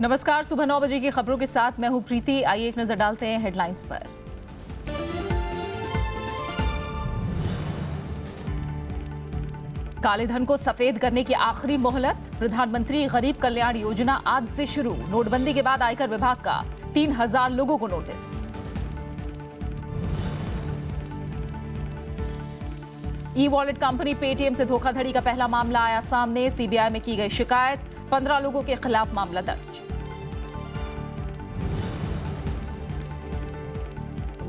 नमस्कार सुबह नौ बजे की खबरों के साथ मैं हूं प्रीति आइए एक नजर डालते हैं हेडलाइंस पर काले धन को सफेद करने की आखिरी मोहलत प्रधानमंत्री गरीब कल्याण योजना आज से शुरू नोटबंदी के बाद आयकर विभाग का तीन हजार लोगों को notice e wallet company Paytm से धोखाधड़ी का पहला मामला आया सामने सीबीआई में की गई शिकायत पंद्रह लोगों के खिलाफ मामला दर्ज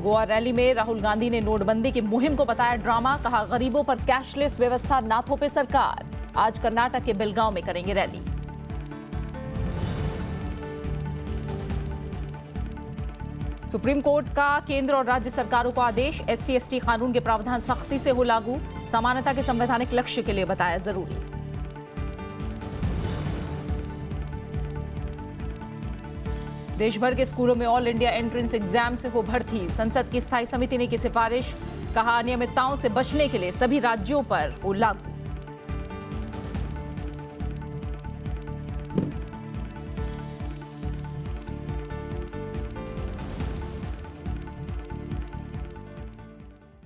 गोवा रैली में राहुल गांधी ने नोटबंदी की मुहिम को बताया ड्रामा कहा गरीबों पर कैशलेस व्यवस्था ना थोपे सरकार आज कर्नाटक के बेलगांव में करेंगे रैली सुप्रीम कोर्ट का केंद्र और राज्य सरकारों को आदेश एससी एसटी कानून के प्रावधान सख्ती से हो लागू समानता के संवैधानिक लक्ष्य के लिए बताया जरूरी देश भर के स्कूलों में ऑल इंडिया एंट्रेंस एग्जाम से हो भर्ती संसद की स्थायी समिति ने की सिफारिश कहा अनियमितताओं से बचने के लिए सभी राज्यों पर वो लागू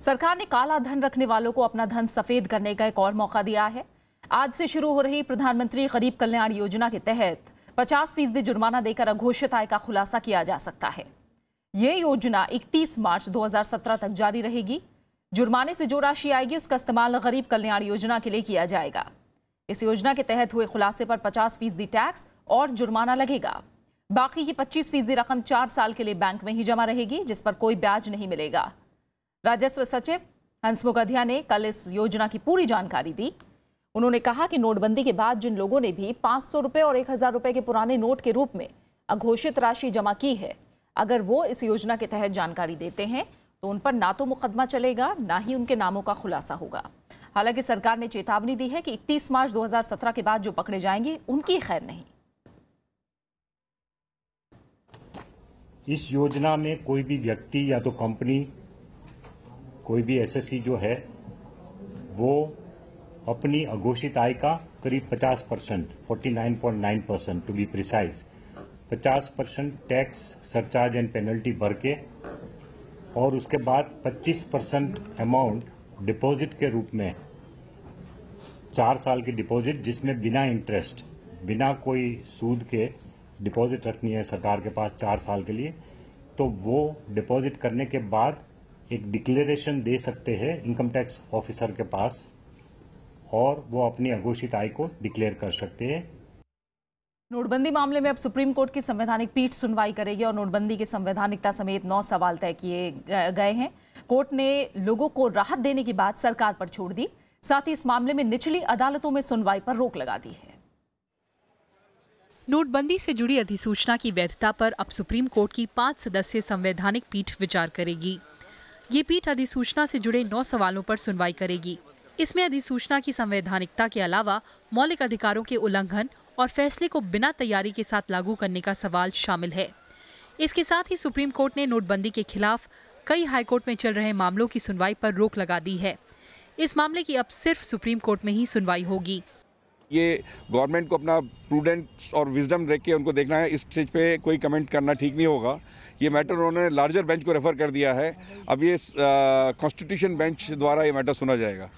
सरकार ने काला धन रखने वालों को अपना धन सफेद करने का एक और मौका दिया है आज से शुरू हो रही प्रधानमंत्री गरीब कल्याण योजना के तहत पचास फीसदी जुर्माना देकर अघोषित आय का खुलासा किया जा सकता है ये योजना 31 मार्च 2017 तक जारी रहेगी जुर्माने से जो राशि आएगी उसका इस्तेमाल गरीब कल्याण योजना के लिए किया जाएगा इस योजना के तहत हुए खुलासे पर 50 फीसदी टैक्स और जुर्माना लगेगा बाकी की 25 फीसदी रकम चार साल के लिए बैंक में ही जमा रहेगी जिस पर कोई ब्याज नहीं मिलेगा राजस्व सचिव हंसमुख ने कल इस योजना की पूरी जानकारी दी उन्होंने कहा कि नोटबंदी के बाद जिन लोगों ने भी पांच सौ रुपए और एक हज़ार रुपए के पुराने नोट के रूप में अघोषित राशि जमा की है अगर वो इस योजना के तहत जानकारी देते हैं तो उन पर ना तो मुकदमा चलेगा ना ही उनके नामों का खुलासा होगा हालांकि सरकार ने चेतावनी दी है कि 31 मार्च 2017 के बाद जो पकड़े जाएंगे उनकी खैर नहीं इस योजना में कोई भी व्यक्ति या तो कंपनी कोई भी एसएससी जो है वो अपनी अघोषित आय का करीब 50 percent forty percent to be precise 50 percent tax surcharge and penalty भर के और उसके बाद 25 परसेंट अमाउंट डिपॉजिट के रूप में चार साल की डिपॉजिट जिसमें बिना इंटरेस्ट बिना कोई सूद के डिपॉजिट रखनी है सरकार के पास चार साल के लिए तो वो डिपॉजिट करने के बाद एक डिक्लेरेशन दे सकते हैं इनकम टैक्स ऑफिसर के पास और वो अपनी अघोषित आय को डिक्लेयर कर सकते हैं नोटबंदी मामले में अब सुप्रीम कोर्ट की संवैधानिक पीठ सुनवाई करेगी और नोटबंदी के संवैधानिकता समेत नौ सवाल तय किए गए हैं कोर्ट ने लोगों को राहत देने की बात सरकार पर छोड़ दी साथ ही इस मामले में निचली अदालतों में सुनवाई पर रोक लगा दी है नोटबंदी से जुड़ी अधिसूचना की वैधता पर अब सुप्रीम कोर्ट की पांच सदस्य संवैधानिक पीठ विचार करेगी ये पीठ अधिसूचना से जुड़े नौ सवालों पर सुनवाई करेगी इसमें अधिसूचना की संवैधानिकता के अलावा मौलिक अधिकारों के उल्लंघन और फैसले को बिना तैयारी के साथ लागू करने का सवाल शामिल है इसके साथ ही सुप्रीम कोर्ट ने नोटबंदी के खिलाफ कई हाईकोर्ट में चल रहे मामलों की सुनवाई पर रोक लगा दी है इस मामले की अब सिर्फ सुप्रीम कोर्ट में ही सुनवाई होगी ये गवर्नमेंट को अपना प्रूडेंट और विजडम देख के उनको देखना है इस स्टेज पे कोई कमेंट करना ठीक नहीं होगा ये मैटर उन्होंने लार्जर बेंच को रेफर कर दिया है अब ये कॉन्स्टिट्यूशन बेंच द्वारा ये मैटर सुना जाएगा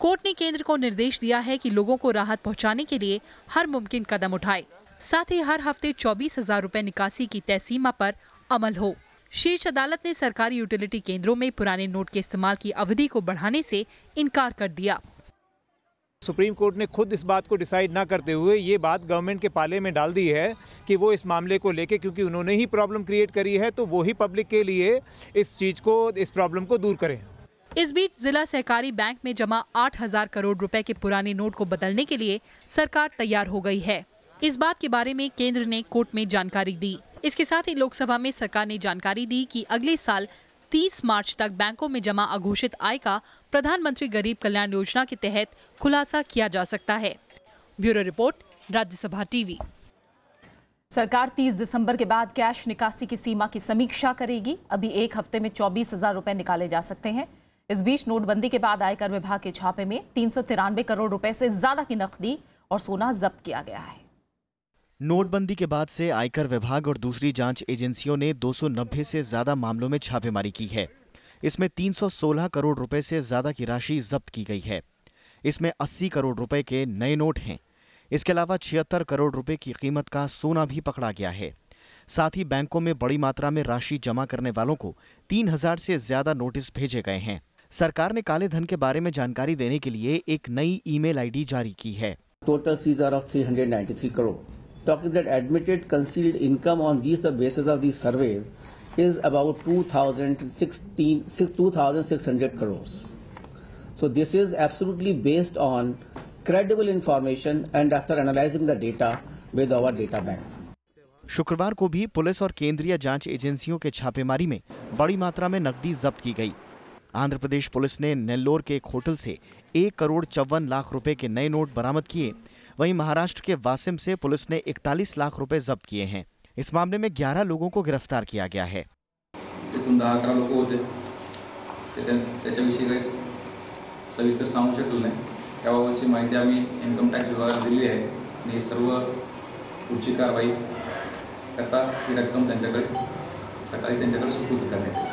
कोर्ट ने केंद्र को निर्देश दिया है कि लोगों को राहत पहुंचाने के लिए हर मुमकिन कदम उठाए साथ ही हर हफ्ते चौबीस हजार रूपए निकासी की तय सीमा पर अमल हो शीर्ष अदालत ने सरकारी यूटिलिटी केंद्रों में पुराने नोट के इस्तेमाल की अवधि को बढ़ाने से इनकार कर दिया सुप्रीम कोर्ट ने खुद इस बात को डिसाइड ना करते हुए ये बात गवर्नमेंट के पाले में डाल दी है कि वो इस मामले को लेके क्योंकि उन्होंने ही प्रॉब्लम क्रिएट करी है तो वो ही पब्लिक के लिए इस चीज़ को इस प्रॉब्लम को दूर करें इस बीच जिला सहकारी बैंक में जमा 8000 करोड़ रुपए के पुराने नोट को बदलने के लिए सरकार तैयार हो गई है इस बात के बारे में केंद्र ने कोर्ट में जानकारी दी इसके साथ ही लोकसभा में सरकार ने जानकारी दी कि अगले साल 30 मार्च तक बैंकों में जमा अघोषित आय का प्रधानमंत्री गरीब कल्याण योजना के तहत खुलासा किया जा सकता है ब्यूरो रिपोर्ट राज्यसभा टीवी सरकार 30 दिसंबर के बाद कैश निकासी की सीमा की समीक्षा करेगी अभी एक हफ्ते में चौबीस हजार रुपए निकाले जा सकते हैं इस बीच नोटबंदी के बाद आयकर विभाग के छापे में तीन करोड़ रुपए से ज्यादा की नकदी और सोना जब्त किया गया है नोटबंदी के बाद से आयकर विभाग और दूसरी जांच एजेंसियों ने 290 से ज्यादा मामलों में छापेमारी की है इसमें 316 करोड़ रुपए से ज्यादा की राशि जब्त की गई है इसमें 80 करोड़ रुपए के नए नोट हैं इसके अलावा छिहत्तर करोड़ रुपए की कीमत का सोना भी पकड़ा गया है साथ ही बैंकों में बड़ी मात्रा में राशि जमा करने वालों को तीन से ज्यादा नोटिस भेजे गए हैं सरकार ने काले धन के बारे में जानकारी देने के लिए एक नई ईमेल आईडी जारी की है total seizure of 393 crore talking that admitted concealed income on these basis of these surveys is about 2600 crore so this is absolutely based on credible information and after analysing the data with our data bank शुक्रवार को भी police और केंद्रीय जांच एजेंसियों के छापेमारी में बड़ी मात्रा में नकदी जब्त की गई आंध्र प्रदेश पुलिस ने नेल्लोर के एक होटल से एक करोड़ चौवन लाख रुपए के नए नोट बरामद किए वहीं महाराष्ट्र के वासिम से पुलिस ने 41 लाख रुपए जब्त किए हैं इस मामले में 11 लोगों को गिरफ्तार किया गया है तो सविस्तर सांगू शकलो नाही सकाळी त्यांच्याकडे सुपूर्द करण्यात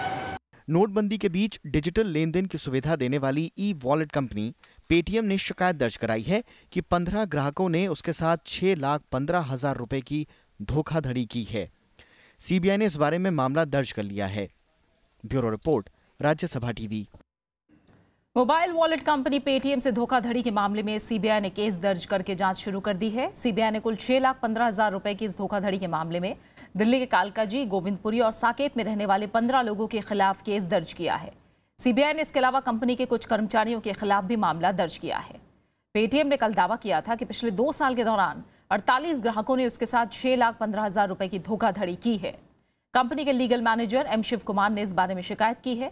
नोटबंदी के बीच डिजिटल लेन देन की सुविधा देने वाली ई वॉलेट कंपनी पेटीएम ने शिकायत दर्ज कराई है कि पंद्रह ग्राहकों ने उसके साथ छह लाख पंद्रह हजार रुपए की धोखाधड़ी की है सीबीआई ने इस बारे में मामला दर्ज कर लिया है bureau report Rajya Sabha TV mobile wallet company Paytm से धोखाधड़ी के मामले में सीबीआई ने केस दर्ज करके जांच शुरू कर दी है सीबीआई ने कुल छह लाख पंद्रह हजार रुपए की इस धोखाधड़ी के मामले में दिल्ली के कालकाजी गोविंदपुरी और साकेत में रहने वाले पंद्रह लोगों के खिलाफ केस दर्ज किया है सीबीआई ने इसके अलावा कंपनी के कुछ कर्मचारियों के खिलाफ भी मामला दर्ज किया है पेटीएम ने कल दावा किया था कि पिछले दो साल के दौरान अड़तालीस ग्राहकों ने उसके साथ छह लाख पंद्रह हजार रुपए की धोखाधड़ी की है कंपनी के legal manager M Shiv Kumar ने इस बारे में शिकायत की है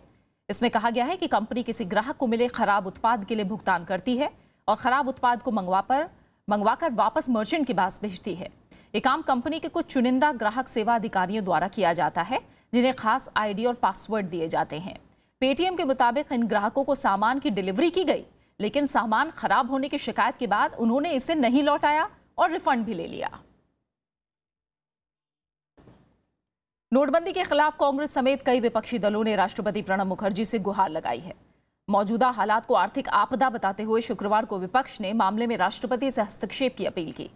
इसमें कहा गया है कि कंपनी किसी ग्राहक को मिले खराब उत्पाद के लिए भुगतान करती है और खराब उत्पाद को मंगवा पर मंगवाकर वापस मर्चेंट के पास भेजती है ये काम कंपनी के कुछ चुनिंदा ग्राहक सेवा अधिकारियों द्वारा किया जाता है जिन्हें खास आईडी और पासवर्ड दिए जाते हैं पेटीएम के मुताबिक इन ग्राहकों को सामान की डिलीवरी की गई लेकिन सामान खराब होने की शिकायत के बाद उन्होंने इसे नहीं लौटाया और रिफंड भी ले लिया नोटबंदी के खिलाफ कांग्रेस समेत कई विपक्षी दलों ने राष्ट्रपति प्रणब मुखर्जी से गुहार लगाई है मौजूदा हालात को आर्थिक आपदा बताते हुए शुक्रवार को विपक्ष ने मामले में राष्ट्रपति से हस्तक्षेप की अपील की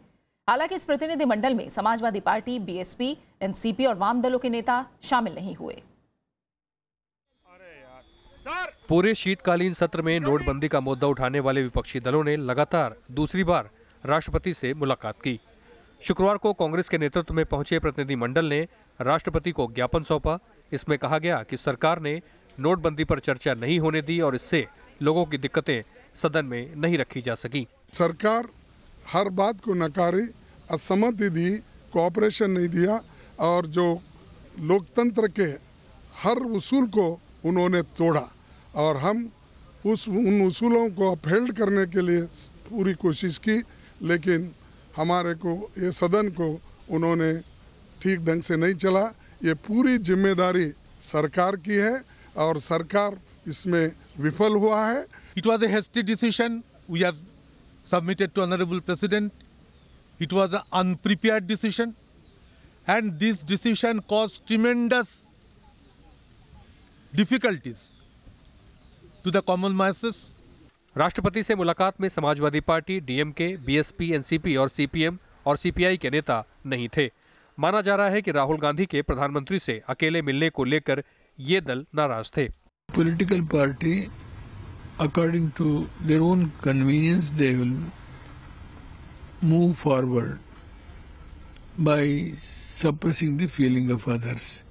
हालांकि इस प्रतिनिधिमंडल में समाजवादी पार्टी बीएसपी एनसीपी और वाम दलों के नेता शामिल नहीं हुए पूरे शीतकालीन सत्र में नोटबंदी का मुद्दा उठाने वाले विपक्षी दलों ने लगातार दूसरी बार राष्ट्रपति से मुलाकात की शुक्रवार को कांग्रेस के नेतृत्व में पहुंचे प्रतिनिधिमंडल ने राष्ट्रपति को ज्ञापन सौंपा इसमें कहा गया कि सरकार ने नोटबंदी पर चर्चा नहीं होने दी और इससे लोगों की दिक्कतें सदन में नहीं रखी जा सकी सरकार हर बात को नकारे असमति दी कोऑपरेशन नहीं दिया और जो लोकतंत्र के हर उसूल को उन्होंने तोड़ा और हम उस उन उसूलों को अपहेल्ड करने के लिए पूरी कोशिश की लेकिन हमारे को ये सदन को उन्होंने ठीक ढंग से नहीं चला ये पूरी जिम्मेदारी सरकार की है और सरकार इसमें विफल हुआ है it was a hasty decision we have submitted to honourable president It was an unprepared decision and this decision caused tremendous difficulties to the common masses. राष्ट्रपति से मुलाकात में Samajwadi party DMK BSP NCP और सीपीएम और CPI के नेता नहीं थे माना जा रहा है कि राहुल गांधी के प्रधानमंत्री से अकेले मिलने को लेकर ये दल नाराज थे political party according to their own convenience they will move forward by suppressing the feeling of others.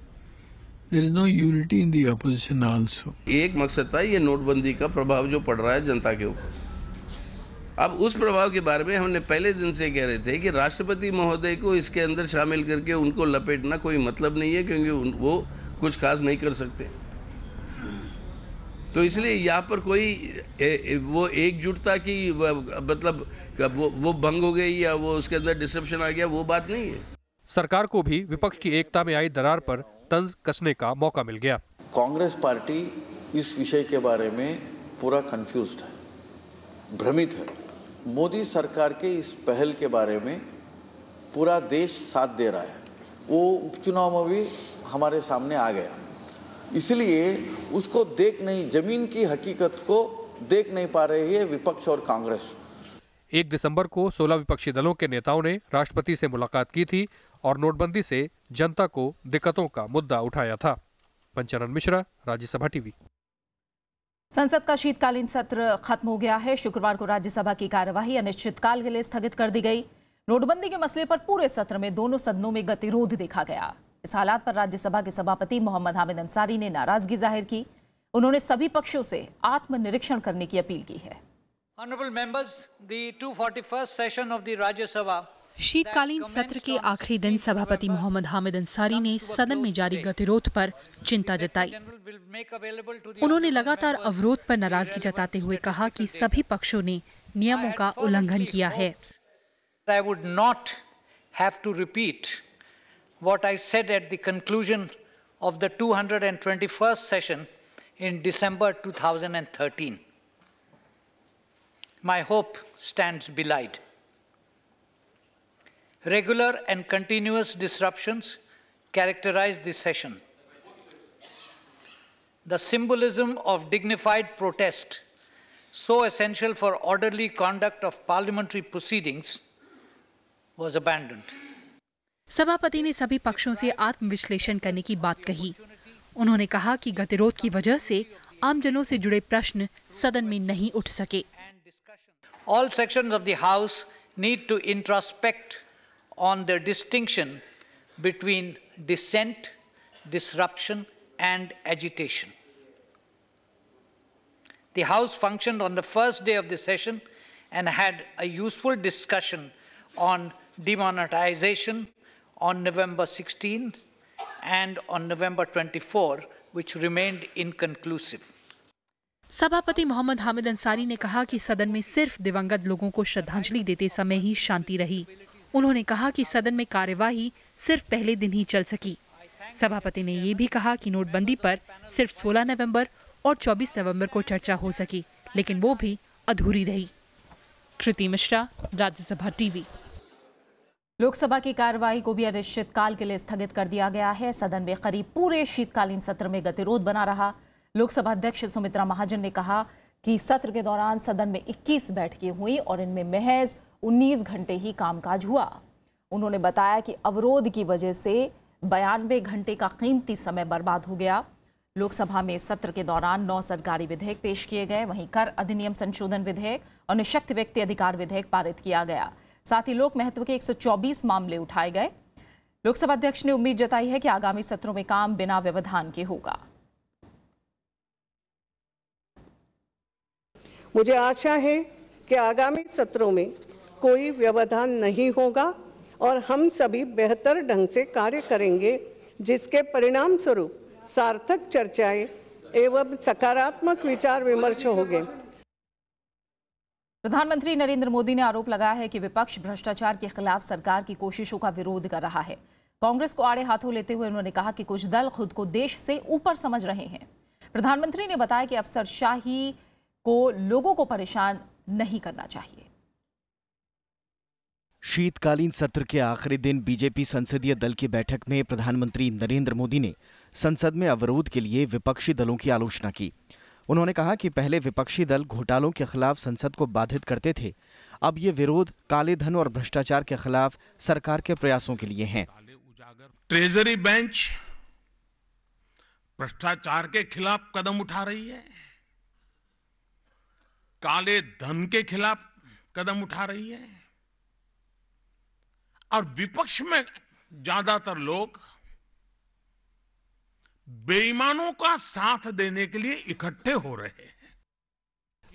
there is no unity in the opposition also ek मकसद tha ye notbandi ka prabhav jo pad raha hai janta ke upar अब उस प्रभाव के बारे में हमने पहले दिन से कह रहे थे कि राष्ट्रपति महोदय को इसके अंदर शामिल करके उनको लपेटना कोई मतलब नहीं है क्योंकि वो कुछ खास नहीं कर सकते तो इसलिए यहाँ पर कोई ए, ए, वो एकजुटता की मतलब वो वो भंग हो गई या वो उसके अंदर डिस्ट्रप्शन आ गया वो बात नहीं है सरकार को भी विपक्ष की एकता में आई दरार पर तंज कसने का मौका मिल गया कांग्रेस पार्टी इस विषय के बारे में पूरा कंफ्यूज है भ्रमित है मोदी सरकार के इस पहल के बारे में पूरा देश साथ दे रहा है वो उपचुनाव में भी हमारे सामने आ गया इसलिए उसको देख नहीं जमीन की हकीकत को देख नहीं पा रही है विपक्ष और कांग्रेस एक दिसंबर को 16 विपक्षी दलों के नेताओं ने राष्ट्रपति से मुलाकात की थी और नोटबंदी से जनता को दिक्कतों का मुद्दा उठाया था पंचानन मिश्रा राज्यसभा टीवी संसद का शीतकालीन सत्र खत्म हो गया है शुक्रवार को राज्यसभा की कार्यवाही अनिश्चितकाल के लिए स्थगित कर दी गई नोटबंदी के मसले पर पूरे सत्र में दोनों सदनों में गतिरोध देखा गया इस हालात पर राज्यसभा के सभापति मोहम्मद हामिद अंसारी ने नाराजगी जाहिर की उन्होंने सभी पक्षों से आत्मनिरीक्षण करने की अपील की है शीतकालीन सत्र के आखिरी दिन सभापति मोहम्मद हामिद अंसारी ने सदन में जारी गतिरोध पर चिंता जताई उन्होंने लगातार अवरोध पर नाराजगी जताते हुए कहा कि सभी पक्षों ने नियमों का उल्लंघन किया है what I said at the conclusion of the 221st session in December 2013. My hope stands belied. Regular and continuous disruptions characterized this session. The symbolism of dignified protest, so essential for orderly conduct of parliamentary proceedings, was abandoned. सभापति ने सभी पक्षों से आत्मविश्लेषण करने की बात कही उन्होंने कहा कि गतिरोध की वजह से आमजनों से जुड़े प्रश्न सदन में नहीं उठ सके all section of those need to introspect on the distinction between dissent disruption and agitation the house function on the first day of the session and had a useful discussion on demonetisation on November 16 and on November 24, which remained inconclusive. सभापति मोहम्मद हामिद अंसारी ने कहा कि सदन में सिर्फ दिवंगत लोगों को श्रद्धांजलि देते समय ही शांति रही उन्होंने कहा कि सदन में कार्यवाही सिर्फ पहले दिन ही चल सकी सभापति ने ये भी कहा कि नोटबंदी पर सिर्फ 16 नवंबर और 24 नवंबर को चर्चा हो सकी लेकिन वो भी अधूरी रही कृति मिश्रा राज्यसभा टीवी लोकसभा की कार्यवाही को भी अनिश्चितकाल के लिए स्थगित कर दिया गया है सदन में करीब पूरे शीतकालीन सत्र में गतिरोध बना रहा लोकसभा अध्यक्ष सुमित्रा महाजन ने कहा कि सत्र के दौरान सदन में 21 बैठकें हुई और इनमें महज 19 घंटे ही कामकाज हुआ उन्होंने बताया कि अवरोध की वजह से बयानबे घंटे का कीमती समय बर्बाद हो गया लोकसभा में सत्र के दौरान नौ सरकारी विधेयक पेश किए गए वहीं कर अधिनियम संशोधन विधेयक और निशक्त व्यक्ति अधिकार विधेयक पारित किया गया साथ ही लोक महत्व के 124 मामले उठाए गए लोकसभा अध्यक्ष ने उम्मीद जताई है कि आगामी सत्रों में काम बिना व्यवधान के होगा मुझे आशा है कि आगामी सत्रों में कोई व्यवधान नहीं होगा और हम सभी बेहतर ढंग से कार्य करेंगे जिसके परिणाम स्वरूप सार्थक चर्चाएं एवं सकारात्मक विचार विमर्श होंगे प्रधानमंत्री नरेंद्र मोदी ने आरोप लगाया है कि विपक्ष भ्रष्टाचार के खिलाफ सरकार की कोशिशों का विरोध कर रहा है कांग्रेस को आड़े हाथों लेते हुए उन्होंने कहा कि कुछ दल खुद को देश से ऊपर समझ रहे हैं प्रधानमंत्री ने बताया कि अफसरशाही को लोगों को परेशान नहीं करना चाहिए शीतकालीन सत्र के आखिरी दिन बीजेपी संसदीय दल की बैठक में प्रधानमंत्री नरेंद्र मोदी ने संसद में अवरोध के लिए विपक्षी दलों की आलोचना की उन्होंने कहा कि पहले विपक्षी दल घोटालों के खिलाफ संसद को बाधित करते थे अब ये विरोध काले धन और भ्रष्टाचार के खिलाफ सरकार के प्रयासों के लिए हैं ट्रेजरी बेंच भ्रष्टाचार के खिलाफ कदम उठा रही है काले धन के खिलाफ कदम उठा रही है और विपक्ष में ज्यादातर लोग बेईमानों का साथ देने के लिए इकट्ठे हो रहे हैं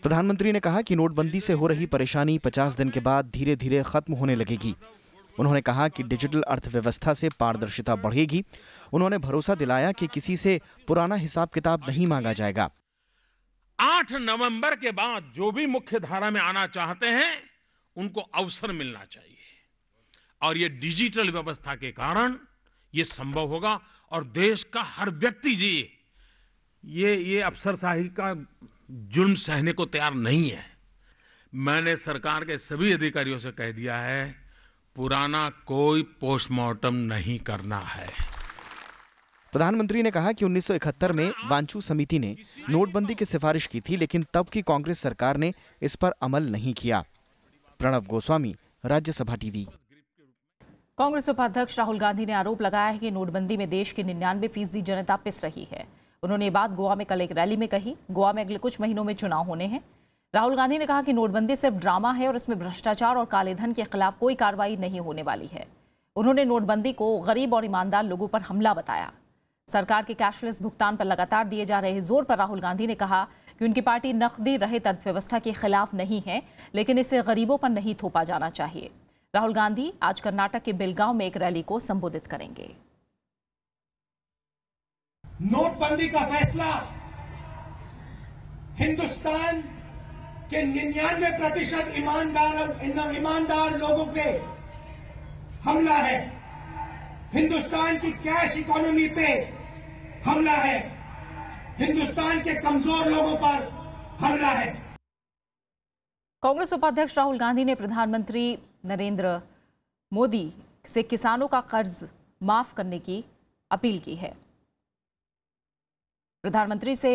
प्रधानमंत्री ने कहा कि नोटबंदी से हो रही परेशानी 50 दिन के बाद धीरे धीरे खत्म होने लगेगी उन्होंने कहा कि डिजिटल अर्थव्यवस्था से पारदर्शिता बढ़ेगी उन्होंने भरोसा दिलाया कि किसी से पुराना हिसाब किताब नहीं मांगा जाएगा 8 नवंबर के बाद जो भी मुख्य धारा में आना चाहते हैं उनको अवसर मिलना चाहिए और ये डिजिटल व्यवस्था के कारण ये संभव होगा और देश का हर व्यक्ति जी ये ये अफसरशाही का जुर्म सहने को तैयार नहीं है मैंने सरकार के सभी अधिकारियों से कह दिया है पुराना कोई पोस्टमार्टम नहीं करना है प्रधानमंत्री ने कहा कि 1971 में वांचू समिति ने नोटबंदी की सिफारिश की थी लेकिन तब की कांग्रेस सरकार ने इस पर अमल नहीं किया प्रणव गोस्वामी राज्यसभा टीवी कांग्रेस उपाध्यक्ष राहुल गांधी ने आरोप लगाया है कि नोटबंदी में देश की निन्यानवे फीसदी जनता पिस रही है उन्होंने बात गोवा में कल एक रैली में कही गोवा में अगले कुछ महीनों में चुनाव होने हैं राहुल गांधी ने कहा कि नोटबंदी सिर्फ ड्रामा है और इसमें भ्रष्टाचार और काले धन के खिलाफ कोई कार्रवाई नहीं होने वाली है उन्होंने नोटबंदी को गरीब और ईमानदार लोगों पर हमला बताया सरकार के कैशलेस भुगतान पर लगातार दिए जा रहे जोर पर राहुल गांधी ने कहा कि उनकी पार्टी नकदी रहित अर्थव्यवस्था के खिलाफ नहीं है लेकिन इसे गरीबों पर नहीं थोपा जाना चाहिए राहुल गांधी आज कर्नाटक के बेलगांव में एक रैली को संबोधित करेंगे नोटबंदी का फैसला हिंदुस्तान के निन्यानवे प्रतिशत ईमानदार ईमानदार लोगों पे हमला है हिंदुस्तान की कैश इकोनॉमी पे हमला है हिंदुस्तान के कमजोर लोगों पर हमला है कांग्रेस उपाध्यक्ष राहुल गांधी ने प्रधानमंत्री नरेंद्र मोदी से किसानों का कर्ज माफ करने की अपील की है प्रधानमंत्री से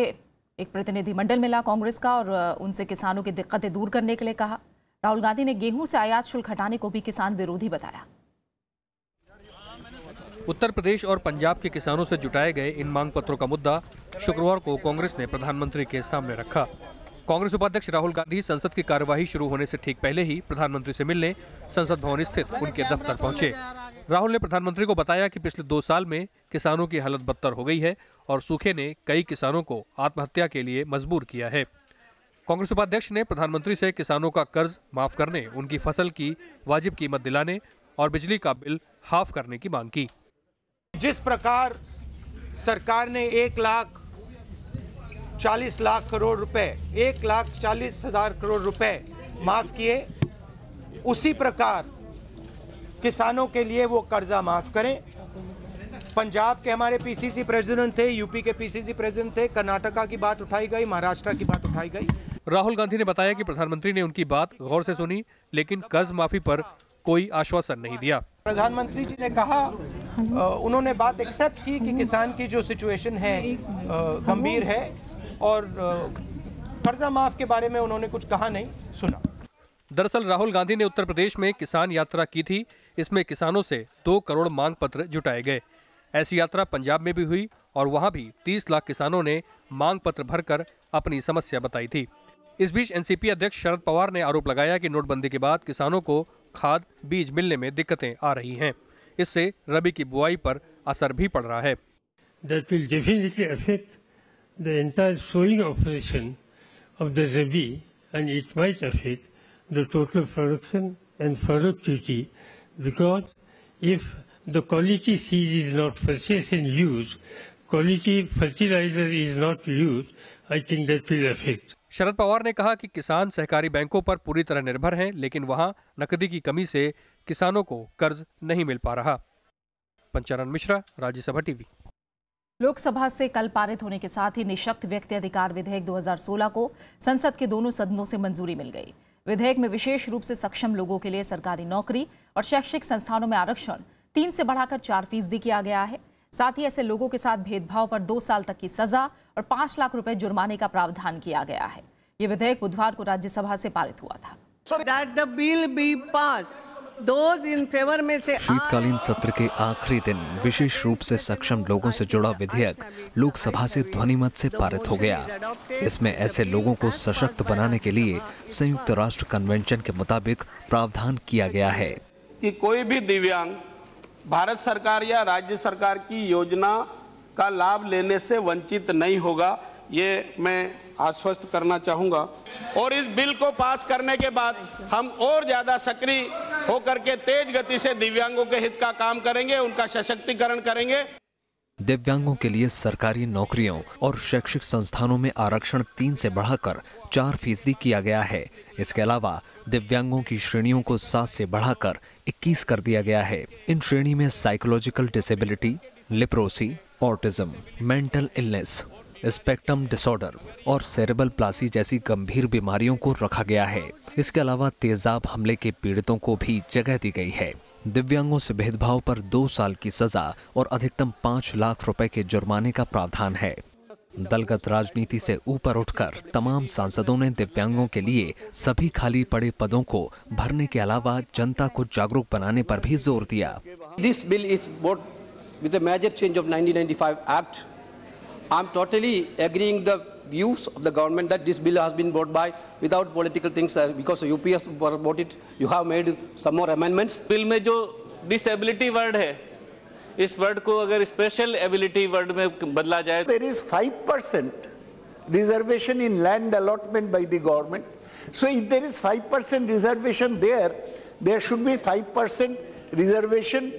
एक प्रतिनिधिमंडल मिला कांग्रेस का और उनसे किसानों की दिक्कतें दूर करने के लिए कहा राहुल गांधी ने गेहूं से आयात शुल्क हटाने को भी किसान विरोधी बताया उत्तर प्रदेश और पंजाब के किसानों से जुटाए गए इन मांग पत्रों का मुद्दा शुक्रवार को कांग्रेस ने प्रधानमंत्री के सामने रखा कांग्रेस उपाध्यक्ष राहुल गांधी संसद की कार्यवाही शुरू होने से ठीक पहले ही प्रधानमंत्री से मिलने संसद भवन स्थित उनके दफ्तर पहुंचे राहुल ने प्रधानमंत्री को बताया कि पिछले दो साल में किसानों की हालत बदतर हो गई है और सूखे ने कई किसानों को आत्महत्या के लिए मजबूर किया है कांग्रेस उपाध्यक्ष ने प्रधानमंत्री से किसानों का कर्ज माफ करने उनकी फसल की वाजिब कीमत दिलाने और बिजली का बिल हाफ करने की मांग की जिस प्रकार सरकार ने एक लाख चालीस लाख करोड़ रुपए एक लाख चालीस हजार करोड़ रुपए माफ किए उसी प्रकार किसानों के लिए वो कर्जा माफ करें पंजाब के हमारे पीसीसी प्रेसिडेंट थे यूपी के पीसीसी प्रेसिडेंट थे कर्नाटका की बात उठाई गई महाराष्ट्र की बात उठाई गई राहुल गांधी ने बताया कि प्रधानमंत्री ने उनकी बात गौर से सुनी लेकिन कर्ज माफी पर कोई आश्वासन नहीं दिया प्रधानमंत्री जी ने कहा हाँ उन्होंने बात एक्सेप्ट की कि किसान की जो सिचुएशन है गंभीर है और कर्जा माफ के बारे में उन्होंने कुछ कहा नहीं सुना दरअसल राहुल गांधी ने उत्तर प्रदेश में किसान यात्रा की थी इसमें किसानों से दो करोड़ मांग पत्र जुटाए गए ऐसी यात्रा पंजाब में भी हुई और वहां भी 30 लाख किसानों ने मांग पत्र भरकर अपनी समस्या बताई थी इस बीच एनसीपी अध्यक्ष शरद पवार ने आरोप लगाया कि नोटबंदी के बाद किसानों को खाद बीज मिलने में दिक्कतें आ रही हैं इससे रबी की बुआई पर असर भी पड़ रहा है the entire sowing operation of the rabi and it might affect the total production and productivity because if the quality seed is not purchased and used, quality fertilizer is not used, I think that will affect. शरद पवार ने कहा कि किसान सहकारी बैंकों पर पूरी तरह निर्भर हैं लेकिन वहां नकदी की कमी से किसानों को कर्ज नहीं मिल पा रहा पंचानन मिश्रा राज्यसभा टीवी लोकसभा से कल पारित होने के साथ ही निशक्त व्यक्ति अधिकार विधेयक 2016 को संसद के दोनों सदनों से मंजूरी मिल गई विधेयक में विशेष रूप से सक्षम लोगों के लिए सरकारी नौकरी और शैक्षिक संस्थानों में आरक्षण तीन से बढ़ाकर चार फीसदी किया गया है साथ ही ऐसे लोगों के साथ भेदभाव पर दो साल तक की सजा और पांच लाख रुपए जुर्माने का प्रावधान किया गया है ये विधेयक बुधवार को राज्यसभा से पारित हुआ था so शीतकालीन सत्र के आखिरी दिन विशेष रूप से सक्षम लोगों से जुड़ा विधेयक लोकसभा से ध्वनिमत से पारित हो गया इसमें ऐसे लोगों को सशक्त बनाने के लिए संयुक्त राष्ट्र कन्वेंशन के मुताबिक प्रावधान किया गया है कि कोई भी दिव्यांग भारत सरकार या राज्य सरकार की योजना का लाभ लेने से वंचित नहीं होगा ये मैं आश्वस्त करना चाहूँगा और इस बिल को पास करने के बाद हम और ज़्यादा सक्रिय होकर के तेज गति से दिव्यांगों के हित का काम करेंगे उनका सशक्तिकरण करेंगे दिव्यांगों के लिए सरकारी नौकरियों और शैक्षिक संस्थानों में आरक्षण तीन से बढ़ाकर चार फीसदी किया गया है इसके अलावा दिव्यांगों की श्रेणियों को सात से बढ़ाकर 21 कर दिया गया है इन श्रेणी में psychological disability leprosy autism mental illness spectrum disorder और सेरेबल प्लासी जैसी गंभीर बीमारियों को रखा गया है इसके अलावा तेजाब हमले के पीड़ितों को भी जगह दी गई है दिव्यांगों से भेदभाव पर दो साल की सजा और अधिकतम पाँच लाख रुपए के जुर्माने का प्रावधान है दलगत राजनीति से ऊपर उठकर तमाम सांसदों ने दिव्यांगों के लिए सभी खाली पड़े पदों को भरने के अलावा जनता को जागरूक बनाने पर भी जोर दिया this bill is with major change of 1995 act I'm totally agreeing the views of the government that this bill has been brought by without political things uh, because UPS brought it. You have made some more amendments. Bill mein jo disability word hai, is word ko agar special ability word mein badla jaye. There is 5% reservation in land allotment by the government. So if there is 5% reservation there, there should be 5% reservation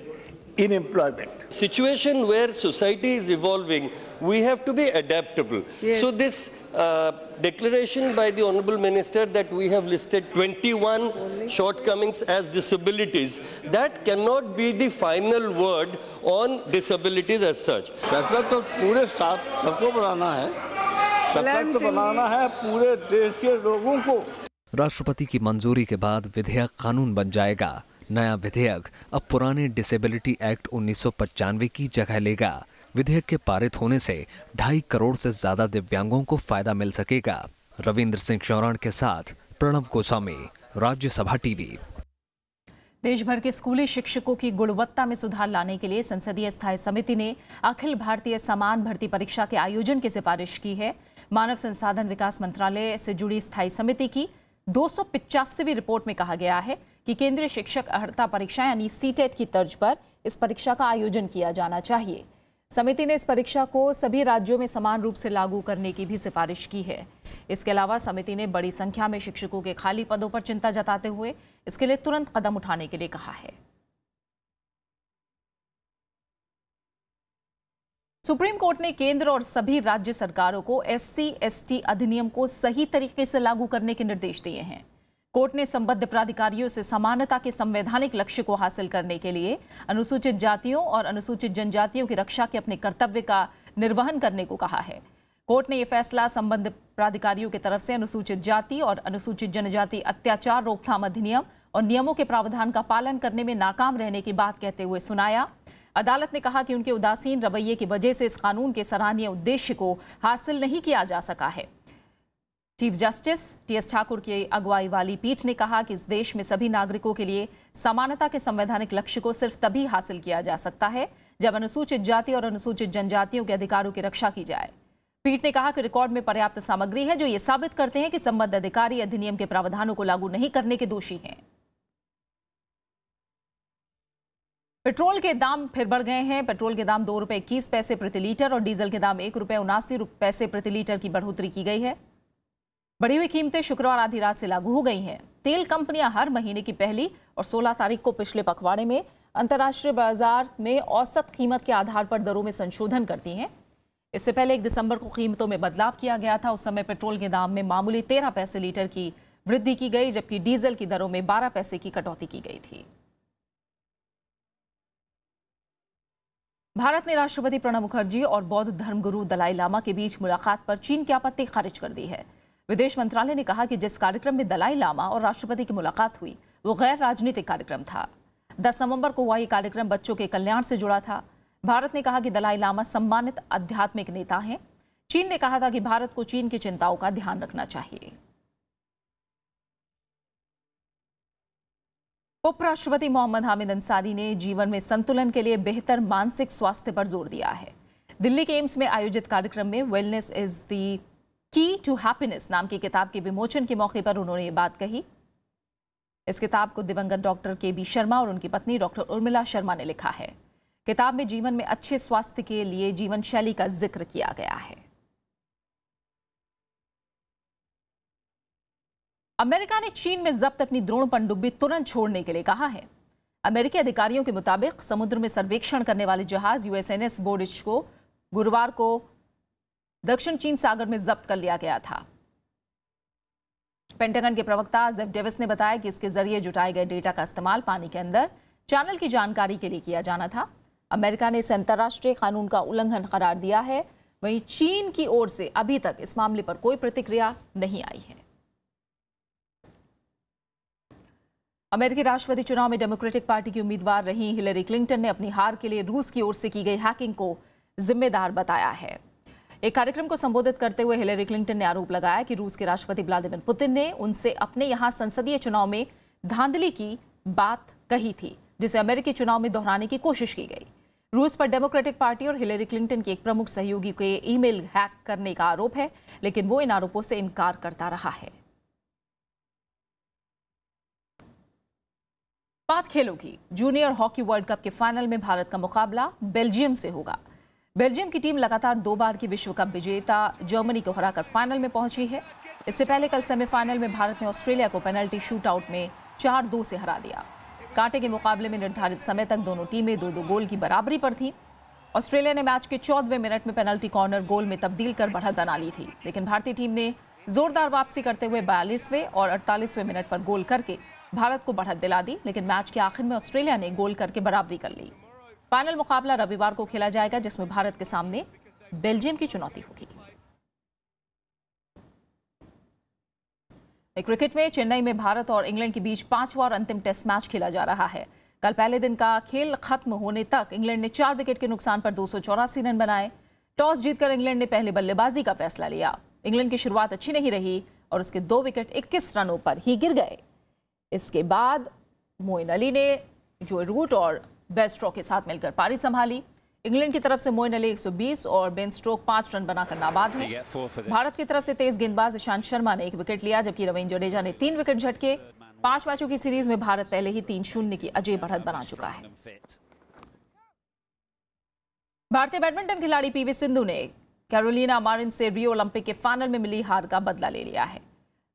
in employment. Situation where society is evolving, we have to be adaptable. Yes. So this uh, declaration by the Honourable Minister that we have listed 21 Only. shortcomings as disabilities, that cannot be the final word on disabilities as such. फैसला तो पूरे साथ सबको बनाना है बनाना है पूरे देश के लोगों को राष्ट्रपति की मंजूरी के बाद विधेयक कानून बन जाएगा नया विधेयक अब पुराने डिसेबिलिटी एक्ट उन्नीस की जगह लेगा विधेयक के पारित होने से ढाई करोड़ से ज्यादा दिव्यांगों को फायदा मिल सकेगा रविंद्र सिंह चौहान के साथ प्रणव गोस्वामी राज्यसभा टीवी देश भर के स्कूली शिक्षकों की गुणवत्ता में सुधार लाने के लिए संसदीय स्थायी समिति ने अखिल भारतीय समान भर्ती परीक्षा के आयोजन की सिफारिश की है मानव संसाधन विकास मंत्रालय से जुड़ी स्थायी समिति की दो रिपोर्ट में कहा गया है कि केंद्रीय शिक्षक अर्हता परीक्षा यानी सीटेट e की तर्ज पर इस परीक्षा का आयोजन किया जाना चाहिए समिति ने इस परीक्षा को सभी राज्यों में समान रूप से लागू करने की भी सिफारिश की है इसके अलावा समिति ने बड़ी संख्या में शिक्षकों के खाली पदों पर चिंता जताते हुए इसके लिए तुरंत कदम उठाने के लिए कहा है सुप्रीम कोर्ट ने केंद्र और सभी राज्य सरकारों को एससी एसटी अधिनियम को सही तरीके से लागू करने के निर्देश दिए हैं कोर्ट ने संबद्ध प्राधिकारियों से समानता के संवैधानिक लक्ष्य को हासिल करने के लिए अनुसूचित जातियों और अनुसूचित जनजातियों की रक्षा के अपने कर्तव्य का निर्वहन करने को कहा है कोर्ट ने यह फैसला संबद्ध प्राधिकारियों की तरफ से अनुसूचित जाति और अनुसूचित जनजाति अत्याचार रोकथाम अधिनियम और नियमों के प्रावधान का पालन करने में नाकाम रहने की बात कहते हुए सुनाया अदालत ने कहा कि उनके उदासीन रवैये की वजह से इस कानून के सराहनीय उद्देश्य को हासिल नहीं किया जा सका है चीफ जस्टिस टीएस ठाकुर की अगुवाई वाली पीठ ने कहा कि इस देश में सभी नागरिकों के लिए समानता के संवैधानिक लक्ष्य को सिर्फ तभी हासिल किया जा सकता है जब अनुसूचित जाति और अनुसूचित जनजातियों के अधिकारों की रक्षा की जाए पीठ ने कहा कि रिकॉर्ड में पर्याप्त सामग्री है जो ये साबित करते हैं कि संबद्ध अधिकारी अधिनियम के प्रावधानों को लागू नहीं करने के दोषी हैं पेट्रोल के दाम फिर बढ़ गए हैं पेट्रोल के दाम दो रुपये इक्कीस पैसे प्रति लीटर और डीजल के दाम एक रुपये उनासी पैसे प्रति लीटर की बढ़ोतरी की गई है बढ़ी हुई कीमतें शुक्रवार आधी रात से लागू हो गई हैं तेल कंपनियां हर महीने की पहली और 16 तारीख को पिछले पखवाड़े में अंतर्राष्ट्रीय बाजार में औसत कीमत के आधार पर दरों में संशोधन करती हैं इससे पहले एक दिसंबर को कीमतों में बदलाव किया गया था उस समय पेट्रोल के दाम में मामूली तेरह पैसे लीटर की वृद्धि की गई जबकि डीजल की दरों में बारह पैसे की कटौती की गई थी भारत ने राष्ट्रपति प्रणब मुखर्जी और बौद्ध धर्मगुरु दलाई लामा के बीच मुलाकात पर चीन की आपत्ति खारिज कर दी है विदेश मंत्रालय ने कहा कि जिस कार्यक्रम में दलाई लामा और राष्ट्रपति की मुलाकात हुई वो गैर राजनीतिक कार्यक्रम था दस नवंबर को हुआ यह कार्यक्रम बच्चों के कल्याण से जुड़ा था भारत ने कहा कि दलाई लामा सम्मानित आध्यात्मिक नेता हैं चीन ने कहा था कि भारत को चीन की चिंताओं का ध्यान रखना चाहिए उपराष्ट्रपति मोहम्मद हामिद अंसारी ने जीवन में संतुलन के लिए बेहतर मानसिक स्वास्थ्य पर जोर दिया है दिल्ली के एम्स में आयोजित कार्यक्रम में वेलनेस इज दी की टू हैप्पीनेस नाम की किताब के विमोचन के मौके पर उन्होंने ये बात कही इस किताब को दिवंगत डॉक्टर के बी शर्मा और उनकी पत्नी डॉक्टर उर्मिला शर्मा ने लिखा है किताब में जीवन में अच्छे स्वास्थ्य के लिए जीवन शैली का जिक्र किया गया है अमेरिका ने चीन में जब्त अपनी द्रोण पनडुब्बी तुरंत छोड़ने के लिए कहा है अमेरिकी अधिकारियों के मुताबिक समुद्र में सर्वेक्षण करने वाले जहाज यूएसएनएस बोर्डिज को गुरुवार को दक्षिण चीन सागर में जब्त कर लिया गया था पेंटागन के प्रवक्ता जेफ डेविस ने बताया कि इसके जरिए जुटाए गए डेटा का इस्तेमाल पानी के अंदर चैनल की जानकारी के लिए किया जाना था अमेरिका ने इसे अंतर्राष्ट्रीय कानून का उल्लंघन करार दिया है वहीं चीन की ओर से अभी तक इस मामले पर कोई प्रतिक्रिया नहीं आई है अमेरिकी राष्ट्रपति चुनाव में डेमोक्रेटिक पार्टी की उम्मीदवार रही हिलरी क्लिंटन ने अपनी हार के लिए रूस की ओर से की गई हैकिंग को जिम्मेदार बताया है एक कार्यक्रम को संबोधित करते हुए हिलेरी क्लिंटन ने आरोप लगाया कि रूस के राष्ट्रपति व्लादिमिर पुतिन ने उनसे अपने यहाँ संसदीय चुनाव में धांधली की बात कही थी जिसे अमेरिकी चुनाव में दोहराने की कोशिश की गई रूस पर डेमोक्रेटिक पार्टी और हिलेरी क्लिंटन के एक प्रमुख सहयोगी के ईमेल हैक करने का आरोप है लेकिन वो इन आरोपों से इनकार करता रहा है बात खेलों की जूनियर हॉकी वर्ल्ड कप के फाइनल में भारत का मुकाबला बेल्जियम से होगा बेल्जियम की टीम लगातार दो बार की विश्व कप विजेता जर्मनी को हराकर फाइनल में पहुंची है इससे पहले कल सेमीफाइनल में भारत ने ऑस्ट्रेलिया को पेनल्टी शूटआउट में चार दो से हरा दिया कांटे के मुकाबले में निर्धारित समय तक दोनों टीमें दो दो गोल की बराबरी पर थीं ऑस्ट्रेलिया ने मैच के चौदहवें मिनट में पेनल्टी कॉर्नर गोल में तब्दील कर बढ़त बना ली थी लेकिन भारतीय टीम ने जोरदार वापसी करते हुए बयालीसवें और अड़तालीसवें मिनट पर गोल करके भारत को बढ़त दिला दी लेकिन मैच के आखिर में ऑस्ट्रेलिया ने गोल करके बराबरी कर ली फाइनल मुकाबला रविवार को खेला जाएगा जिसमें भारत के सामने बेल्जियम की चुनौती होगी क्रिकेट में चेन्नई में भारत और इंग्लैंड के बीच पांचवा और अंतिम टेस्ट मैच खेला जा रहा है कल पहले दिन का खेल खत्म होने तक इंग्लैंड ने चार विकेट के नुकसान पर दो रन बनाए टॉस जीतकर इंग्लैंड ने पहले बल्लेबाजी का फैसला लिया इंग्लैंड की शुरुआत अच्छी नहीं रही और उसके दो विकेट 21 रनों पर ही गिर गए इसके बाद मोइन अली ने जो रूट और स्ट्रोक के साथ मिलकर पारी संभाली इंग्लैंड की तरफ से मोइन अली 120 और बेन स्ट्रोक पांच रन बनाकर नाबाद है भारत की तरफ से तेज गेंदबाज ईशांत शर्मा ने एक विकेट लिया जबकि रविंद्र जडेजा ने तीन विकेट झटके पांच मैचों की सीरीज में भारत पहले ही तीन शून्य की अजय बढ़त बना चुका है भारतीय बैडमिंटन खिलाड़ी पीवी सिंधु ने कैरोलिना मारिन से रियो ओलंपिक के फाइनल में मिली हार का बदला ले लिया है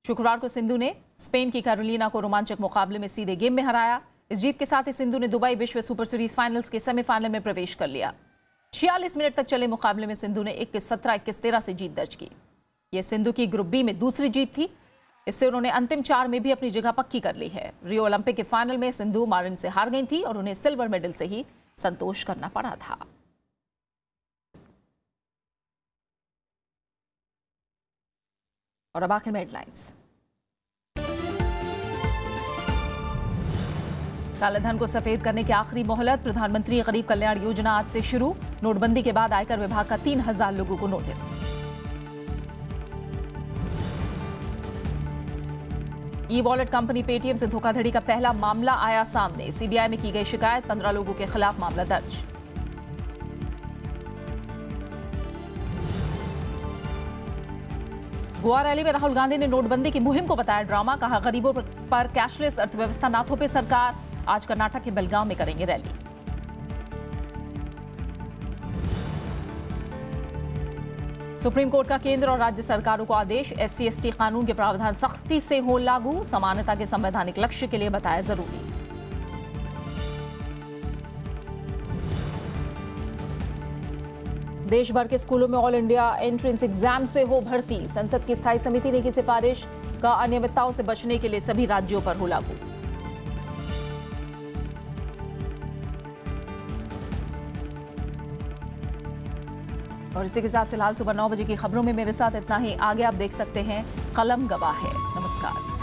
शुक्रवार को सिंधु ने स्पेन की कैरोलिना को रोमांचक मुकाबले में सीधे गेम में हराया इस जीत के साथ ही सिंधु ने दुबई विश्व सुपर सीरीज फाइनल्स के सेमीफाइनल में प्रवेश कर लिया छियालीस मिनट तक चले मुकाबले में सिंधु ने इक्कीस सत्रह इक्कीस तेरह से जीत दर्ज की यह सिंधु की ग्रुप बी में दूसरी जीत थी इससे उन्होंने अंतिम चार में भी अपनी जगह पक्की कर ली है रियो ओलंपिक के फाइनल में सिंधु मारिन से हार गई थी और उन्हें सिल्वर मेडल से ही संतोष करना पड़ा था और अब आखिर में हेडलाइंस कालाधन को सफेद करने की आखिरी मोहलत प्रधानमंत्री गरीब कल्याण योजना आज से शुरू नोटबंदी के बाद आयकर विभाग का तीन हजार लोगों को notice e wallet company Paytm से धोखाधड़ी का पहला मामला आया सामने सीबीआई में की गई शिकायत पंद्रह लोगों के खिलाफ मामला दर्ज गोवा रैली में राहुल गांधी ने नोटबंदी की मुहिम को बताया ड्रामा कहा गरीबों पर कैशलेस अर्थव्यवस्था ना थोपे सरकार आज कर्नाटक के बेलगांव में करेंगे रैली सुप्रीम कोर्ट का केंद्र और राज्य सरकारों को आदेश एससी एसटी कानून के प्रावधान सख्ती से हो लागू समानता के संवैधानिक लक्ष्य के लिए बताया जरूरी देश भर के स्कूलों में ऑल इंडिया एंट्रेंस एग्जाम से हो भर्ती संसद की स्थायी समिति ने की सिफारिश का अनियमितताओं से बचने के लिए सभी राज्यों पर हो लागू और इसी के साथ फिलहाल सुबह नौ बजे की खबरों में मेरे साथ इतना ही आगे आप देख सकते हैं कलम गवाह है नमस्कार